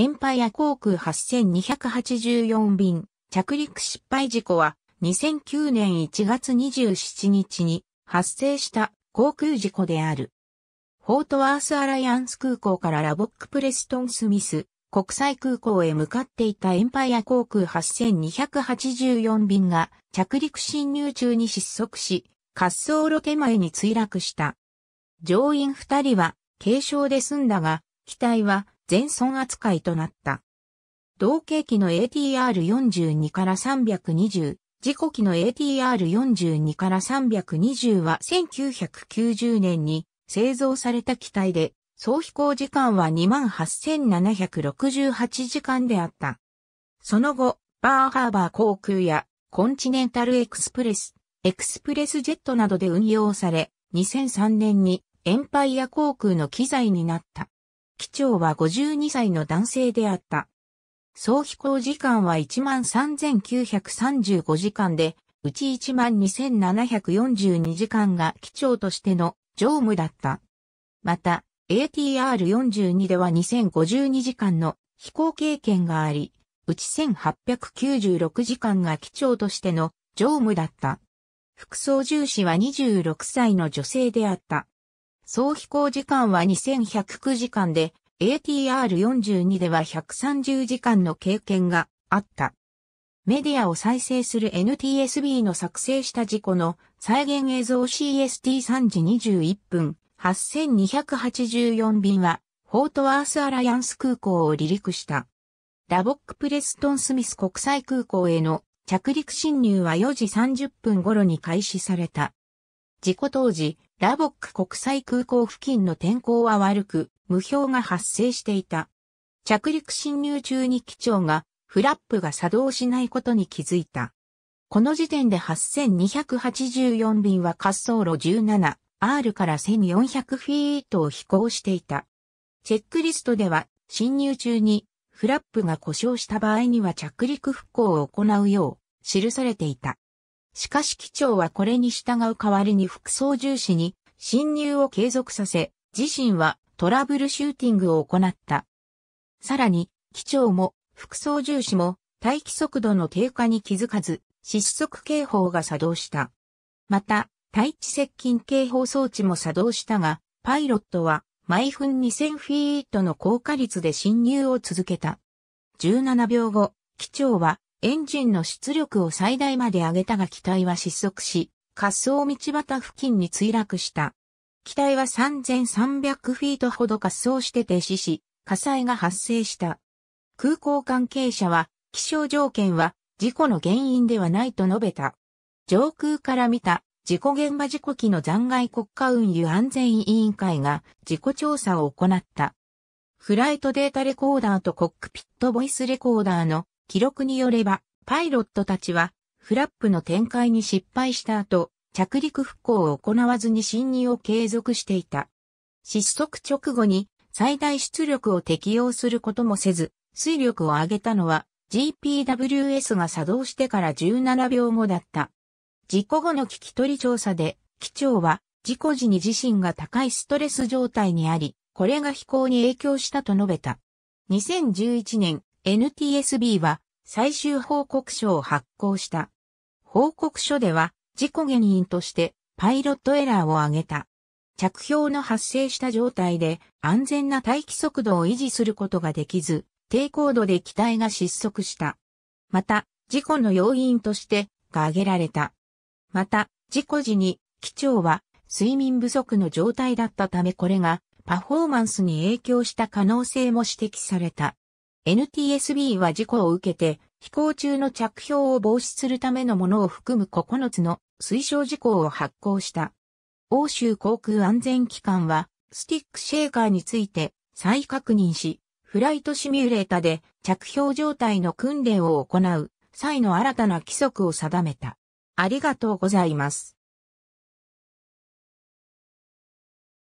エンパイア航空8284便着陸失敗事故は2009年1月27日に発生した航空事故である。フォートワースアライアンス空港からラボックプレストンスミス国際空港へ向かっていたエンパイア航空8284便が着陸侵入中に失速し、滑走路手前に墜落した。乗員2人は軽傷で済んだが、機体は全損扱いとなった。同型機の ATR42 から320、事故機の ATR42 から320は1990年に製造された機体で、総飛行時間は28,768時間であった。その後、バーハーバー航空やコンチネンタルエクスプレス、エクスプレスジェットなどで運用され、2003年にエンパイア航空の機材になった。機長は52歳の男性であった。総飛行時間は13,935時間で、うち12,742時間が機長としての乗務だった。また、ATR42 では2,052時間の飛行経験があり、うち1,896時間が機長としての乗務だった。副操縦士は26歳の女性であった。総飛行時間は2109時間で、ATR42 では130時間の経験があった。メディアを再生する NTSB の作成した事故の再現映像 CST3 時21分8284便は、フォートワースアライアンス空港を離陸した。ラボックプレストンスミス国際空港への着陸侵入は4時30分頃に開始された。事故当時、ラボック国際空港付近の天候は悪く、無氷が発生していた。着陸侵入中に機長がフラップが作動しないことに気づいた。この時点で8284便は滑走路 17R から1400フィートを飛行していた。チェックリストでは侵入中にフラップが故障した場合には着陸復興を行うよう記されていた。しかし機長はこれに従う代わりに副操縦士に侵入を継続させ、自身はトラブルシューティングを行った。さらに、機長も副操縦士も待機速度の低下に気づかず、失速警報が作動した。また、対地接近警報装置も作動したが、パイロットは毎分2000フィートの高下率で侵入を続けた。17秒後、機長はエンジンの出力を最大まで上げたが機体は失速し、滑走道端付近に墜落した。機体は3300フィートほど滑走して停止し、火災が発生した。空港関係者は、気象条件は事故の原因ではないと述べた。上空から見た事故現場事故機の残骸国家運輸安全委員会が事故調査を行った。フライトデータレコーダーとコックピットボイスレコーダーの記録によれば、パイロットたちは、フラップの展開に失敗した後、着陸復興を行わずに侵入を継続していた。失速直後に最大出力を適用することもせず、水力を上げたのは GPWS が作動してから17秒後だった。事故後の聞き取り調査で、機長は事故時に自身が高いストレス状態にあり、これが飛行に影響したと述べた。2011年、NTSB は最終報告書を発行した。報告書では事故原因としてパイロットエラーを挙げた。着氷の発生した状態で安全な待機速度を維持することができず、低高度で機体が失速した。また、事故の要因としてが挙げられた。また、事故時に機長は睡眠不足の状態だったためこれがパフォーマンスに影響した可能性も指摘された。NTSB は事故を受けて、飛行中の着氷を防止するためのものを含む9つの推奨事項を発行した。欧州航空安全機関は、スティックシェーカーについて再確認し、フライトシミュレータで着氷状態の訓練を行う際の新たな規則を定めた。ありがとうございます。